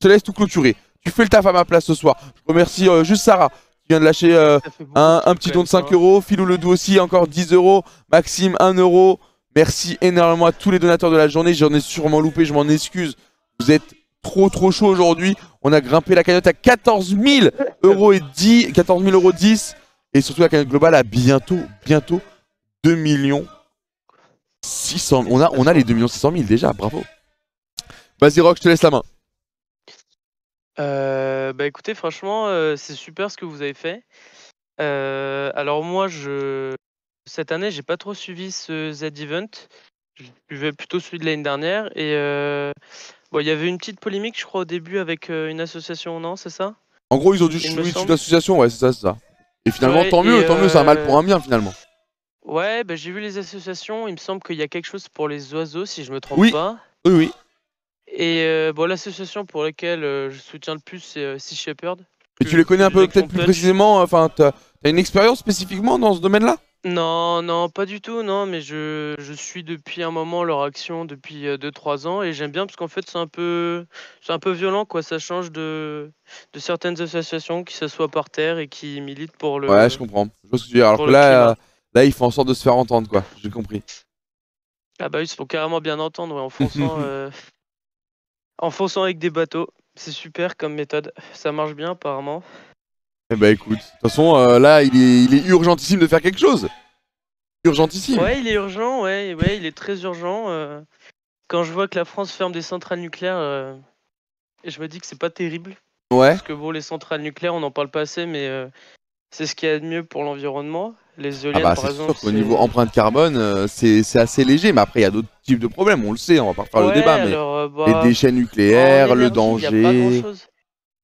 te laisse tout clôturer. Tu fais le taf à ma place ce soir. Je remercie euh, juste Sarah qui vient de lâcher euh, un, petit don de 5 hein. euros. Philou Ledoux aussi, encore 10 euros. Maxime, 1 euro. Merci énormément à tous les donateurs de la journée. J'en ai sûrement loupé, je m'en excuse. Vous êtes trop trop chaud aujourd'hui. On a grimpé la cagnotte à 14 000 euros et 10, 14 000 euros 10. Et surtout la cagnotte globale à bientôt, bientôt 2 millions 600 000. On a, on a les 2 600 000 déjà, bravo. Vas-y Rock, je te laisse la main. Euh, bah écoutez, franchement, euh, c'est super ce que vous avez fait. Euh, alors moi, je cette année, j'ai pas trop suivi ce Z-Event. Je suivais plutôt celui de l'année dernière. Et bon, il y avait une petite polémique, je crois, au début avec une association, non C'est ça En gros, ils ont dû suivre une association, ouais, c'est ça, c'est ça. Et finalement, tant mieux, tant mieux, c'est un mal pour un bien finalement. Ouais, bah, j'ai vu les associations. Il me semble qu'il y a quelque chose pour les oiseaux, si je me trompe Oui. pas. Oui, oui. Et euh, bon, l'association pour laquelle euh, je soutiens le plus, c'est euh, Sea Shepherd. Et tu les connais un peu peut-être plus précisément, enfin, t'as une expérience spécifiquement dans ce domaine-là Non, non, pas du tout, non, mais je, je suis depuis un moment leur action, depuis 2-3 ans, et j'aime bien parce qu'en fait, c'est un, peu, un peu violent, quoi, ça change de, de certaines associations qui s'assoient par terre et qui militent pour le. Ouais, je comprends. Je vois ce que tu veux dire. Alors que là, là, ils font en sorte de se faire entendre, quoi, j'ai compris. Ah bah oui, ils se font carrément bien entendre, ouais, en fonçant. En fonçant avec des bateaux. C'est super comme méthode. Ça marche bien apparemment. Eh bah écoute, de toute façon, euh, là, il est, urgentissime de faire quelque chose. Urgentissime. Ouais, il est urgent, ouais, ouais il est très urgent. Euh. quand je vois que la France ferme des centrales nucléaires, euh, je me dis que c'est pas terrible. Ouais. Parce que bon, les centrales nucléaires, on en parle pas assez, mais c'est ce qu'il y a de mieux pour l'environnement. Les ah éoliennes, bah, par exemple. Sûr au niveau empreinte carbone, euh, c'est assez léger, mais après, il y a d'autres types de problèmes, on le sait, on va pas refaire le débat. Mais euh, bah, Les déchets nucléaires, le danger.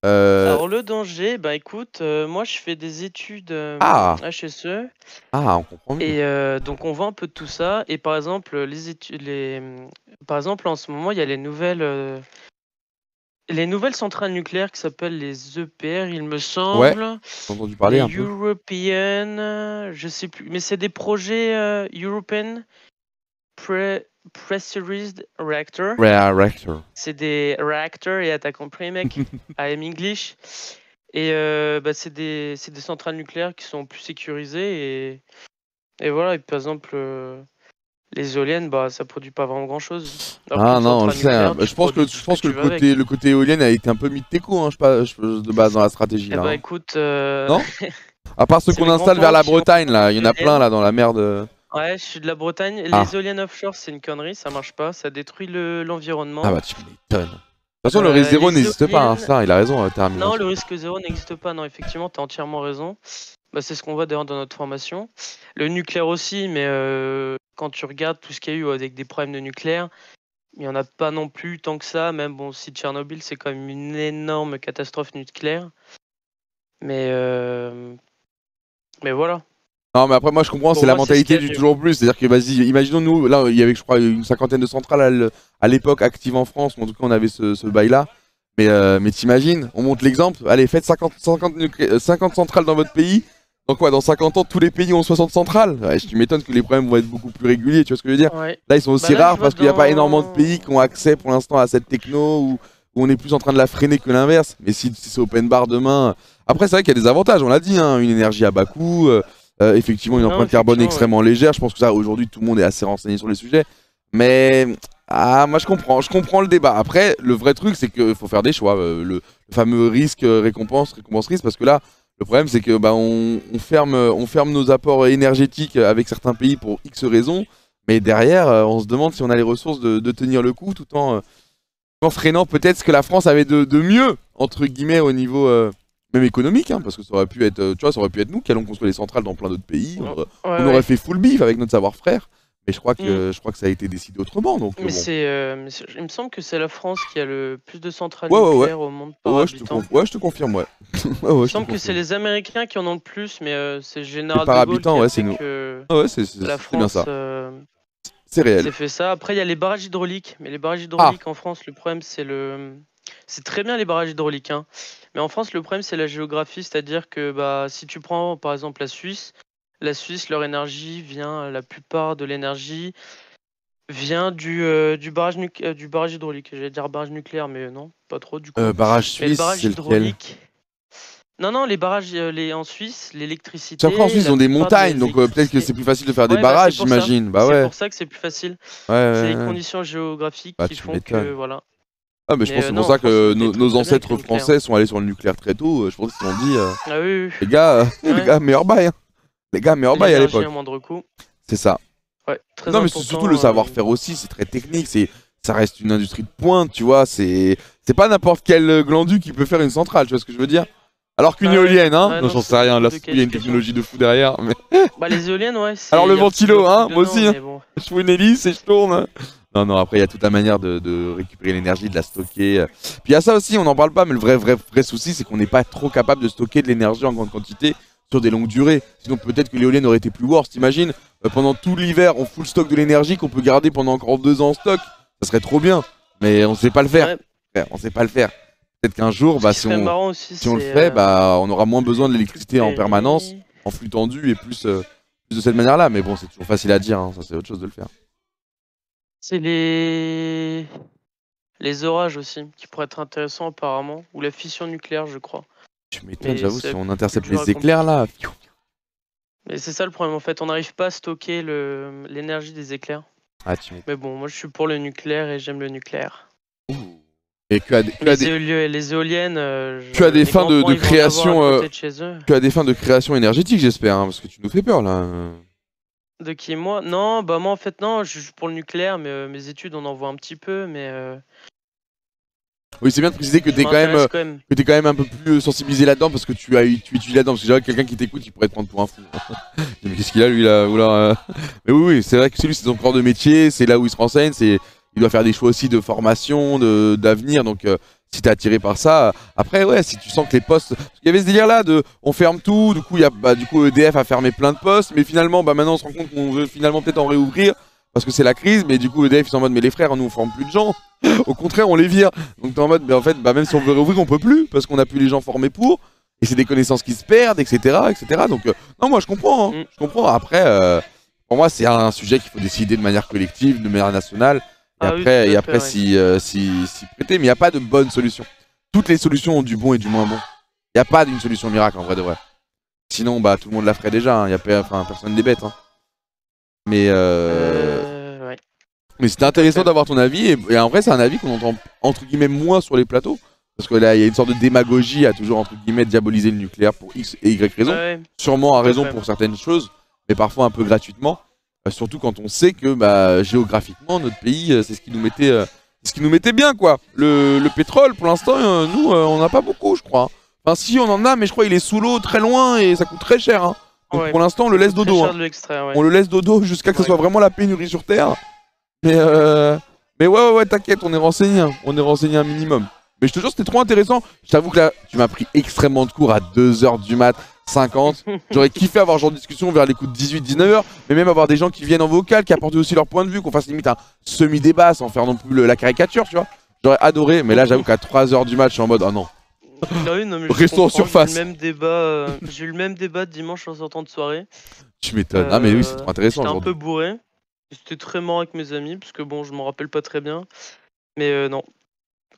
Euh, alors, le danger, bah écoute, moi je fais des études HSE. Ah! ah, on comprend. Et donc, on voit un peu de tout ça. Et par exemple, les études, les... par exemple, en ce moment, il y a les nouvelles les nouvelles centrales nucléaires qui s'appellent les EPR, il me semble. Ouais, j'ai entendu parler un peu. European, je sais plus, mais c'est des projets euh, European Pre Pressurized Reactor. reactor. C'est des reactors, et t'as compris, mec, I'm English. Et euh, bah, c'est des, centrales nucléaires qui sont plus sécurisées et, et voilà, et par exemple. Euh, les éoliennes, bah, ça produit pas vraiment grand chose. ah non, hein. Je pense que, je pense que, le, côté, le côté éolienne a été un peu mis de déco, hein. je, de base, dans la stratégie. Eh ben, là, bah écoute. Euh, non À part ce qu'on installe vers la Bretagne, là, il y en a plein là dans la mer de. Ouais, je suis de la Bretagne. Ah. Les éoliennes offshore, c'est une connerie, ça marche pas, ça détruit l'environnement. ah bah tu m'étonnes. De toute façon, le euh, risque zéro n'existe pas, hein, ça, il a raison, terminé. Non, le risque zéro n'existe pas, non, effectivement, t'as entièrement raison. Bah, c'est ce qu'on voit d'ailleurs dans notre formation. Le nucléaire aussi, mais euh, quand tu regardes tout ce qu'il y a eu avec des problèmes de nucléaire, il n'y en a pas non plus tant que ça. Même bon, si Tchernobyl, c'est quand même une énorme catastrophe nucléaire. Mais, euh, mais voilà. Non, mais après, moi je comprends, c'est la mentalité du toujours plus. C'est-à-dire que, vas-y, imaginons, nous, là, il y avait, je crois, une cinquantaine de centrales à l'époque actives en France, en tout cas, on avait ce, bail-là. Mais, euh, mais t'imagines, on monte l'exemple, allez, faites 50, 50 euh, centrales dans votre pays, dans quoi Dans 50 ans, tous les pays ont 60 centrales ouais, Je m'étonne que les problèmes vont être beaucoup plus réguliers, tu vois ce que je veux dire Là, ils sont bah aussi rares parce qu'il n'y a pas énormément de pays qui ont accès pour l'instant à cette techno ou on est plus en train de la freiner que l'inverse. Mais si, si c'est open bar demain. Après, c'est vrai qu'il y a des avantages, on l'a dit, hein. une énergie à bas coût, euh, euh, effectivement, une empreinte carbone extrêmement légère. Je pense que ça, aujourd'hui, tout le monde est assez renseigné sur les sujets. Mais. Ah, moi je comprends, je comprends le débat. Après, le vrai truc, c'est qu'il faut faire des choix. Euh, le, fameux risque-récompense, récompense-risque, parce que là, le problème, c'est que bah, on, ferme, on ferme nos apports énergétiques avec certains pays pour X raisons, mais derrière, euh, on se demande si on a les ressources de, tenir le coup tout en, euh, en freinant peut-être ce que la France avait de, mieux, entre guillemets, au niveau euh, même économique, hein, parce que ça aurait pu être, tu ça aurait pu être nous qui allons construire les centrales dans plein d'autres pays, on, aurait fait full beef avec notre savoir-faire. Mais je crois que, mm. je crois que ça a été décidé autrement. Donc, euh, euh, mais c'est, il me semble que c'est la France qui a le plus de centrales nucléaires au monde par ouais, habitant. Je te ouais, je te confirme, ouais. il me semble que c'est les Américains qui en ont le plus, mais euh, c'est général par habitant, qui c'est nous. Que ah ouais, c'est la France. Bien ça. c'est réel. C'est fait ça. Après, il y a les barrages hydrauliques. Mais les barrages ah. hydrauliques en France, le problème, c'est le. C'est très bien les barrages hydrauliques. Hein. Mais en France, le problème, c'est la géographie. C'est-à-dire que bah, si tu prends, par exemple, la Suisse, la Suisse, leur énergie vient, euh, la plupart de l'énergie vient du, euh, du, barrage euh, du barrage hydraulique. J'allais dire barrage nucléaire, mais non, pas trop du coup. barrage suisse, le barrage hydraulique. Non, non, les barrages les, en Suisse, l'électricité. en Suisse, ils ont des montagnes, donc peut-être que c'est plus facile de faire des bah, barrages, j'imagine. Bah ouais. C'est pour ça que c'est plus facile. Ouais, c'est les conditions géographiques bah, qui font que voilà. Ah, mais, je pense que c'est pour ça que nos, ancêtres français sont allés sur le nucléaire très tôt. Je pense qu'ils ont dit, ah, oui, les gars, les gars, meilleur bail. Hein. Les gars, mais en bas, à l'époque. C'est ça. Ouais, non, mais c'est surtout le savoir-faire euh, aussi, c'est très technique, c'est ça reste une industrie de pointe, tu vois, c'est c'est pas n'importe quel euh, glandu qui peut faire une centrale, tu vois ce que je veux dire alors qu'une bah éolienne, hein bah Non, j'en sais rien, là, il y a une hein. technologie de fou derrière, Bah, les éoliennes, ouais, Alors le ventilo, hein, moi aussi, hein. Je fous une hélice et je tourne hein. Non, non, après, il y a toute la manière de, récupérer l'énergie, de la stocker. Euh. Puis il y a ça aussi, on n'en parle pas, mais le vrai, vrai, vrai souci, c'est qu'on n'est pas trop capable de stocker de l'énergie en grande quantité sur des longues durées. Sinon, peut-être que l'éolien aurait été plus worse, t'imagines euh, Pendant tout l'hiver, on full stock de l'énergie qu'on peut garder pendant encore deux ans en stock. Ça serait trop bien, mais on sait pas le faire. On sait pas le faire. Peut-être qu'un jour, bah, si, on, le fait, euh, bah, on aura moins besoin de l'électricité en permanence, en flux tendu et plus, euh, plus de cette manière-là. Mais bon, c'est toujours facile à dire, hein. ça c'est autre chose de le faire. C'est les... les orages aussi qui pourraient être intéressants apparemment, ou la fission nucléaire, je crois. Tu m'étonnes, j'avoue, si on intercepte les éclairs là. Mais c'est ça le problème en fait, on n'arrive pas à stocker l'énergie des éclairs. Ah, mais bon, moi je suis pour le nucléaire et j'aime le nucléaire. Ouh. Et que les, éoliennes. Tu euh, as des fins de, création. Euh, des fins de création énergétique, j'espère, hein, parce que tu nous fais peur là. De qui moi Non, bah moi en fait non, je suis pour le nucléaire, mais euh, mes études on en voit un petit peu, mais oui, c'est bien de préciser que t'es quand, même, que es quand même un peu plus euh, sensibilisé là-dedans parce que tu as tu étudies là-dedans parce que déjà quelqu'un qui t'écoute il pourrait te prendre pour un fou. mais qu'est-ce qu'il a lui là ou euh, Mais oui, oui c'est vrai que c'est lui c'est son corps de métier, c'est là où il se renseigne, c'est il doit faire des choix aussi de formation, de d'avenir donc euh, si t'es attiré par ça, après ouais, si tu sens que les postes, Il y avait ce délire là de on ferme tout, du coup il y a bah, du coup EDF a fermé plein de postes, mais finalement bah maintenant on se rend compte qu'on veut finalement peut-être en réouvrir parce que c'est la crise, mais du coup, EDF, ils sont en mode, mais les frères, nous, on forme plus de gens. Au contraire, on les vire. Donc, t'es en mode, mais en fait, bah, même si on veut réouvrir, on peut plus, parce qu'on a plus les gens formés pour. Et c'est des connaissances qui se perdent, etc. etc. Donc, euh, non, moi, je comprends. Hein. Mm. je comprends. Après, euh, pour moi, c'est un sujet qu'il faut décider de manière collective, de manière nationale. Et ah après, s'y et après euh, si, si, si prêter. Mais il n'y a pas de bonne solution. Toutes les solutions ont du bon et du moins bon. Il n'y a pas d'une solution miracle, en vrai de vrai. Sinon, bah, tout le monde la ferait déjà. Hein. Y a, enfin, personne n'est bête. Hein. Mais. Mais c'était intéressant d'avoir ton avis, et, en vrai, c'est un avis qu'on entend entre guillemets moins sur les plateaux. Parce que là, il y a une sorte de démagogie à toujours, entre guillemets, diaboliser le nucléaire pour X et Y raisons Sûrement à raison pour certaines choses, mais parfois un peu gratuitement. Euh, surtout quand on sait que bah, géographiquement, notre pays, euh, c'est ce qui nous mettait, euh, ce qui nous mettait bien, quoi. Le, pétrole, pour l'instant, nous, on a pas beaucoup, je crois. Enfin, si, on en a, mais je crois qu'il est sous l'eau, très loin, et ça coûte très cher. Hein. Donc, pour l'instant, on le laisse dodo. Hein. On le laisse dodo jusqu'à ce que ce soit vraiment la pénurie sur Terre. Mais, euh, mais ouais, ouais, ouais, t'inquiète, on est renseigné. Hein. On est renseigné un minimum. Mais je te jure, c'était trop intéressant. Je t'avoue que là, tu m'as pris extrêmement de cours à 2h du mat, 50. J'aurais kiffé avoir genre de discussion vers les coups de 18-19h, mais même avoir des gens qui viennent en vocal, qui apportent aussi leur point de vue, qu'on fasse limite un semi-débat sans faire non plus la caricature, tu vois. J'aurais adoré, mais là, j'avoue qu'à 3h du match, je suis en mode, oh non. Restons en surface. Euh, j'ai eu, le même débat dimanche en sortant de soirée. Tu m'étonnes. ah, mais oui, c'est trop intéressant. J'étais un peu bourré. J'étais très marrant avec mes amis, parce que bon, je m'en rappelle pas très bien. Mais euh, non.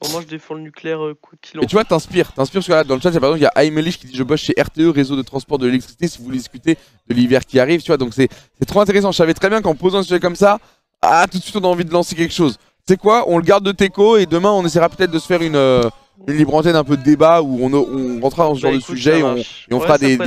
Au moins, je défends le nucléaire euh, quoi Et tu vois, t'inspires, t'inspires, parce que là, dans le chat, il par il y a qui dit Je bosse chez RTE, réseau de transport de l'électricité, si vous voulez discuter de l'hiver qui arrive, tu vois. Donc, c'est trop intéressant. Je savais très bien qu'en posant un sujet comme ça, ah, tout de suite, on a envie de lancer quelque chose. Tu sais quoi On le garde de Teco et demain, on essaiera peut-être de se faire une, euh, libre antenne un peu de débat où on, on rentrera dans ce bah genre de sujet et on, fera des.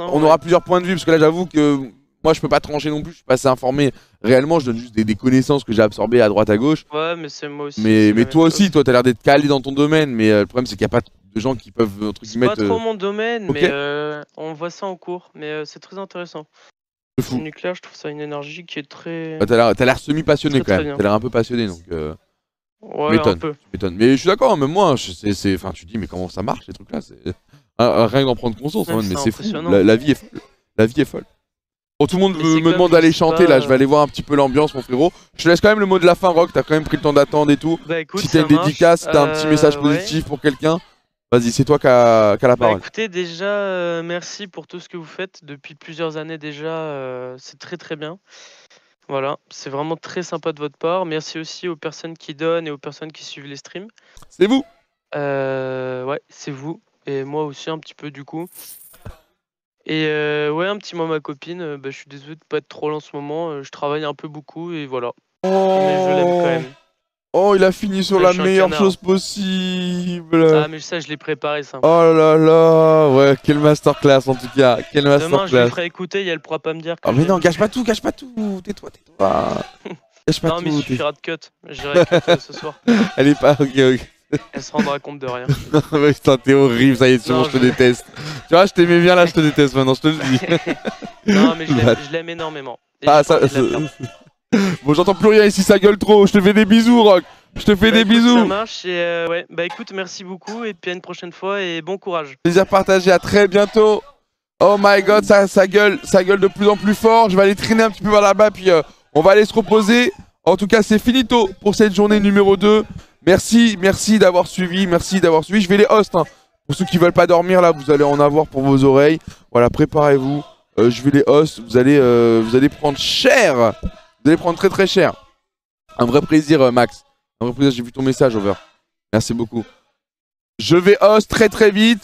On aura plusieurs points de vue, parce que là, j'avoue que moi, je peux pas trancher non plus, je suis pas assez informé. Réellement, je donne juste des, connaissances que j'ai absorbées à droite à gauche. Ouais, mais c'est moi aussi. Mais, toi aussi, toi, t'as l'air d'être calé dans ton domaine, mais euh, le problème, c'est qu'il n'y a pas de gens qui peuvent, entre guillemets. C'est pas trop mon domaine, mais euh, on voit ça en cours, mais euh, c'est très intéressant. Le nucléaire, je trouve ça une énergie qui est très. Bah, t'as l'air semi-passionné quand même, t'as l'air un peu passionné donc. Ouais, un peu. Mais je suis d'accord, hein, même moi, c'est, enfin, tu dis, mais comment ça marche ces trucs-là Rien d'en prendre conscience, hein, mais c'est fou. La, vie est La vie est folle. Bon, oh, tout le monde me, demande d'aller chanter là, je vais aller voir un petit peu l'ambiance, mon frérot. Je te laisse quand même le mot de la fin, Rock, t'as quand même pris le temps d'attendre et tout. Bah, si t'as une dédicace, t'as un petit euh, message positif pour quelqu'un, vas-y, c'est toi qui as, la bah, parole. écoutez, déjà, euh, merci pour tout ce que vous faites depuis plusieurs années déjà, euh, c'est très très bien. Voilà, c'est vraiment très sympa de votre part. Merci aussi aux personnes qui donnent et aux personnes qui suivent les streams. C'est vous euh, Ouais, c'est vous. Et moi aussi un petit peu du coup. Et euh, ouais, un petit mot ma copine, euh, bah, je suis désolé de pas être trop là en ce moment, euh, je travaille un peu beaucoup et voilà. Mais je l'aime quand même. Oh, oh il a fini sur la meilleure chose possible. Ah, mais ça, je l'ai préparé ça. Oh là là, ouais, quelle masterclass en tout cas, quelle Demain, je lui écouter, écouter et elle pourra pas me dire. Oh mais non, gâche pas tout, gâche pas tout, tais-toi, tais-toi. Gâche pas non, mais il suffira de cut. J'irai cut ce soir. elle est pas, ok, ok. Elle se rendra compte de rien. Putain, t'es horrible, ça y est, je te déteste. Tu vois, je t'aimais bien là, je te déteste maintenant, je te le dis. non, mais je l'aime énormément. bon, j'entends plus rien ici, ça gueule trop. Je te fais des bisous, Rock. Je te fais bah, des bisous. Ça marche. Et euh, ouais, bah écoute, merci beaucoup. Et puis à une prochaine fois. Et bon courage. Plaisir partagé. À très bientôt. Oh my god, ça, gueule, ça gueule de plus en plus fort. Je vais aller traîner un petit peu vers là-bas. Puis euh, on va aller se reposer. En tout cas, c'est finito pour cette journée numéro 2. Merci, merci d'avoir suivi, merci d'avoir suivi. Je vais les host. Hein. Pour ceux qui veulent pas dormir là, vous allez en avoir pour vos oreilles. Voilà, préparez-vous. Euh, je vais les host. Vous allez, euh, vous allez prendre cher. Vous allez prendre très très cher. Un vrai plaisir, euh, Max. Un vrai plaisir. J'ai vu ton message, Over. Merci beaucoup. Je vais host très très vite.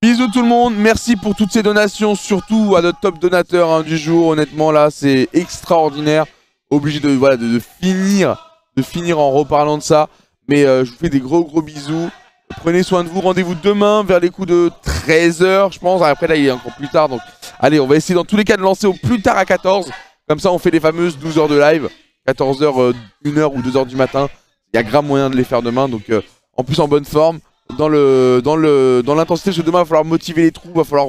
Bisous tout le monde, merci pour toutes ces donations, surtout à notre top donateur hein, du jour, honnêtement là c'est extraordinaire, obligé de, voilà, finir de finir en reparlant de ça. Mais euh, je vous fais des gros gros bisous. Prenez soin de vous. Rendez-vous demain vers les coups de 13h, je pense. Après, là, il est encore plus tard. Donc, allez, on va essayer dans tous les cas de lancer au plus tard à 14. Comme ça, on fait les fameuses 12 heures de live. 14h, euh, 1h ou 2h du matin. Il y a grand moyen de les faire demain. Donc, euh, en plus, en bonne forme. Dans le dans le dans l'intensité, parce demain, il va falloir motiver les troupes. Il va falloir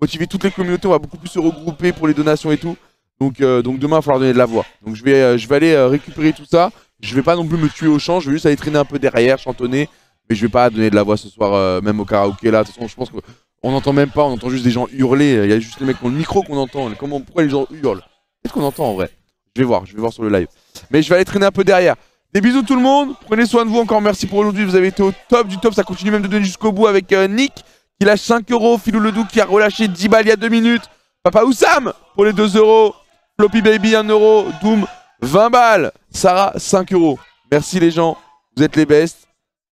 motiver toutes les communautés. On va beaucoup plus se regrouper pour les donations et tout. Donc, donc demain, il va falloir donner de la voix. Donc, je vais, je vais aller récupérer tout ça je vais pas non plus me tuer au champ, je vais juste aller traîner un peu derrière, chantonner. Mais je vais pas donner de la voix ce soir, euh, même au karaoké là. De toute façon, je pense qu'on n'entend même pas, on entend juste des gens hurler. Il y a juste les mecs qui ont le micro qu'on entend. Comment, pourquoi les gens hurlent Qu'est-ce qu'on entend en vrai. Je vais voir, je vais voir sur le live. Mais je vais aller traîner un peu derrière. Des bisous tout le monde, prenez soin de vous, encore merci pour aujourd'hui, vous avez été au top du top, ça continue même de donner jusqu'au bout avec euh, Nick qui lâche 5 euros, le Ledoux qui a relâché 10 balles il y a 2 minutes, Papa Oussam pour les 2 euros, Floppy Baby 1 euro, Doom 20 balles. Sarah, 5 euros. Merci les gens. Vous êtes les best.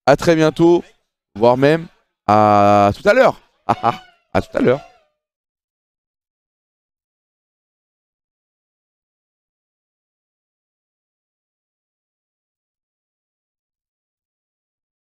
À très bientôt. Voire même à tout à l'heure. A à tout à l'heure.